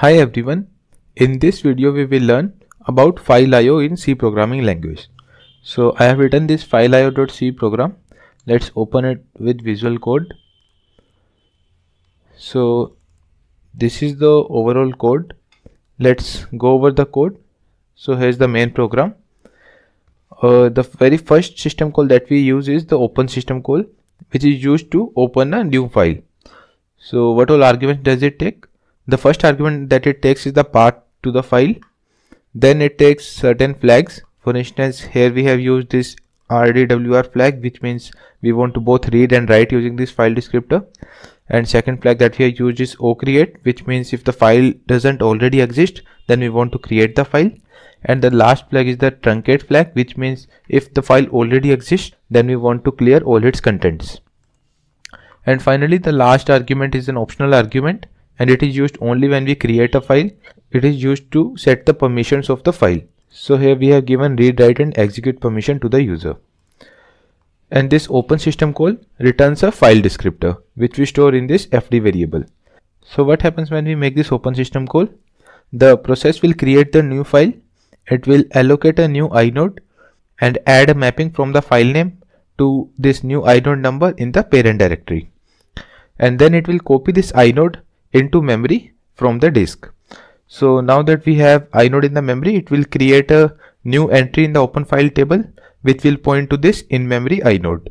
Hi everyone, in this video we will learn about file.io in C programming language. So I have written this file.io.c program. Let's open it with visual code. So this is the overall code. Let's go over the code. So here's the main program. Uh, the very first system call that we use is the open system call which is used to open a new file. So what all arguments does it take? the first argument that it takes is the path to the file then it takes certain flags for instance here we have used this rdwr flag which means we want to both read and write using this file descriptor and second flag that we have used is ocreate which means if the file doesn't already exist then we want to create the file and the last flag is the truncate flag which means if the file already exists then we want to clear all its contents and finally the last argument is an optional argument and it is used only when we create a file. It is used to set the permissions of the file. So here we have given read, write and execute permission to the user. And this open system call returns a file descriptor which we store in this fd variable. So what happens when we make this open system call? The process will create the new file. It will allocate a new inode and add a mapping from the file name to this new inode number in the parent directory. And then it will copy this inode into memory from the disk. So now that we have inode in the memory, it will create a new entry in the open file table which will point to this in memory inode.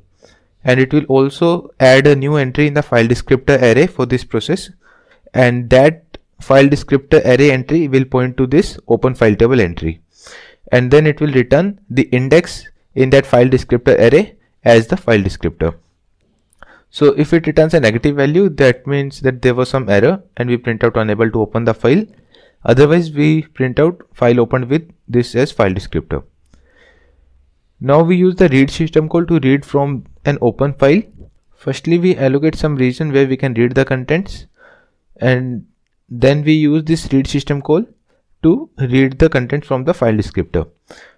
And it will also add a new entry in the file descriptor array for this process. And that file descriptor array entry will point to this open file table entry. And then it will return the index in that file descriptor array as the file descriptor. So if it returns a negative value, that means that there was some error and we print out unable to open the file. Otherwise, we print out file opened with this as file descriptor. Now we use the read system call to read from an open file. Firstly, we allocate some region where we can read the contents and then we use this read system call to read the content from the file descriptor.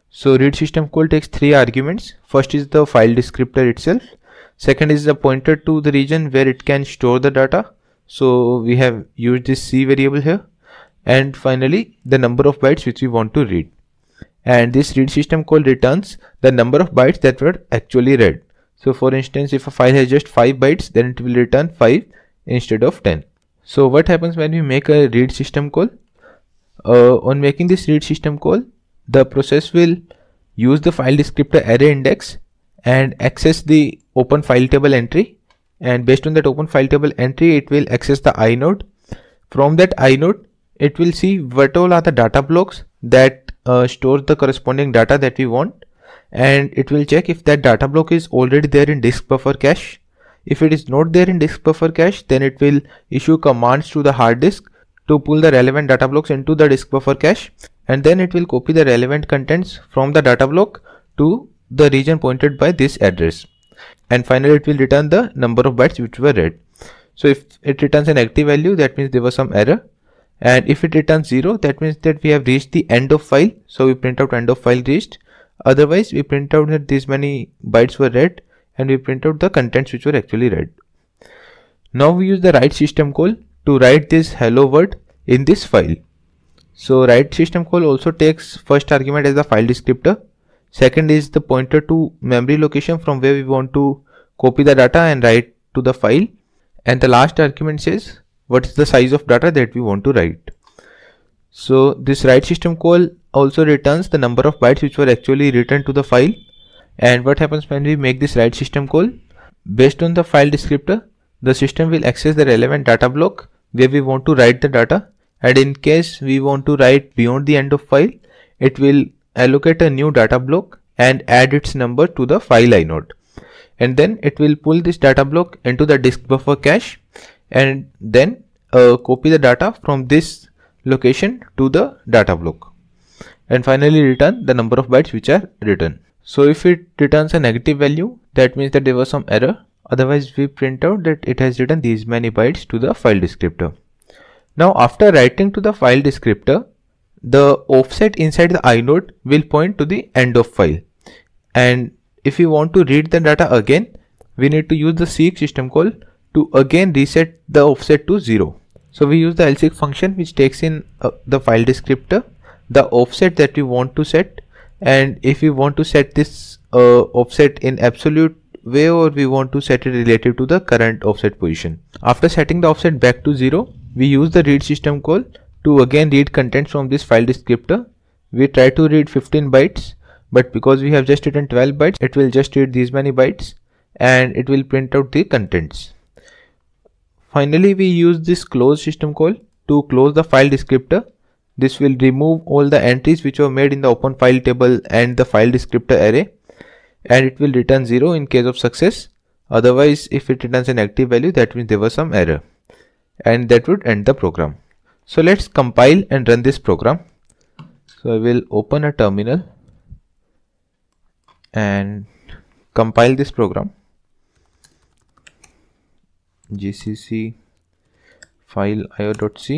So read system call takes three arguments. First is the file descriptor itself second is a pointer to the region where it can store the data so we have used this c variable here and finally the number of bytes which we want to read and this read system call returns the number of bytes that were actually read so for instance if a file has just 5 bytes then it will return 5 instead of 10 so what happens when we make a read system call uh, on making this read system call the process will use the file descriptor array index and access the open file table entry and based on that open file table entry it will access the inode from that inode it will see what all are the data blocks that uh, the corresponding data that we want and it will check if that data block is already there in disk buffer cache if it is not there in disk buffer cache then it will issue commands to the hard disk to pull the relevant data blocks into the disk buffer cache and then it will copy the relevant contents from the data block to the region pointed by this address and finally it will return the number of bytes which were read so if it returns an active value that means there was some error and if it returns 0 that means that we have reached the end of file so we print out end of file reached otherwise we print out that these many bytes were read and we print out the contents which were actually read now we use the write system call to write this hello world in this file so write system call also takes first argument as the file descriptor second is the pointer to memory location from where we want to copy the data and write to the file and the last argument says what is the size of data that we want to write so this write system call also returns the number of bytes which were actually written to the file and what happens when we make this write system call based on the file descriptor the system will access the relevant data block where we want to write the data and in case we want to write beyond the end of file it will allocate a new data block and add its number to the file inode and then it will pull this data block into the disk buffer cache and then uh, copy the data from this location to the data block and finally return the number of bytes which are written. So if it returns a negative value that means that there was some error otherwise we print out that it has written these many bytes to the file descriptor. Now after writing to the file descriptor the offset inside the inode will point to the end of file. And if we want to read the data again, we need to use the seek system call to again reset the offset to 0. So we use the lseek function which takes in uh, the file descriptor, the offset that we want to set and if we want to set this uh, offset in absolute way or we want to set it relative to the current offset position. After setting the offset back to 0, we use the read system call to again read contents from this file descriptor we try to read 15 bytes but because we have just written 12 bytes it will just read these many bytes and it will print out the contents finally we use this close system call to close the file descriptor this will remove all the entries which were made in the open file table and the file descriptor array and it will return 0 in case of success otherwise if it returns an active value that means there was some error and that would end the program so let's compile and run this program. So I will open a terminal and compile this program gcc file io.c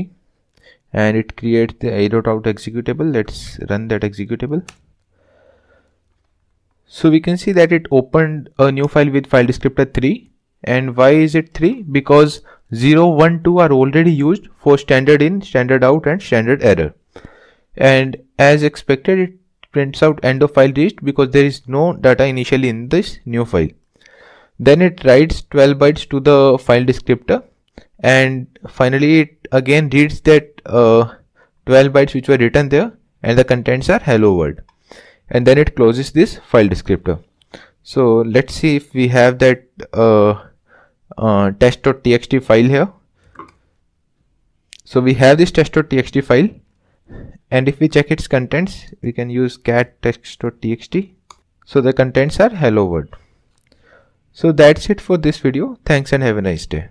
and it creates the io.out executable let's run that executable so we can see that it opened a new file with file descriptor 3 and why is it 3 because 0, 1, 2 are already used for standard in, standard out and standard error. And as expected, it prints out end of file list because there is no data initially in this new file. Then it writes 12 bytes to the file descriptor and finally it again reads that uh, 12 bytes which were written there and the contents are hello world and then it closes this file descriptor. So let's see if we have that uh, uh, test.txt file here so we have this test.txt file and if we check its contents we can use cat test.txt so the contents are hello world so that's it for this video thanks and have a nice day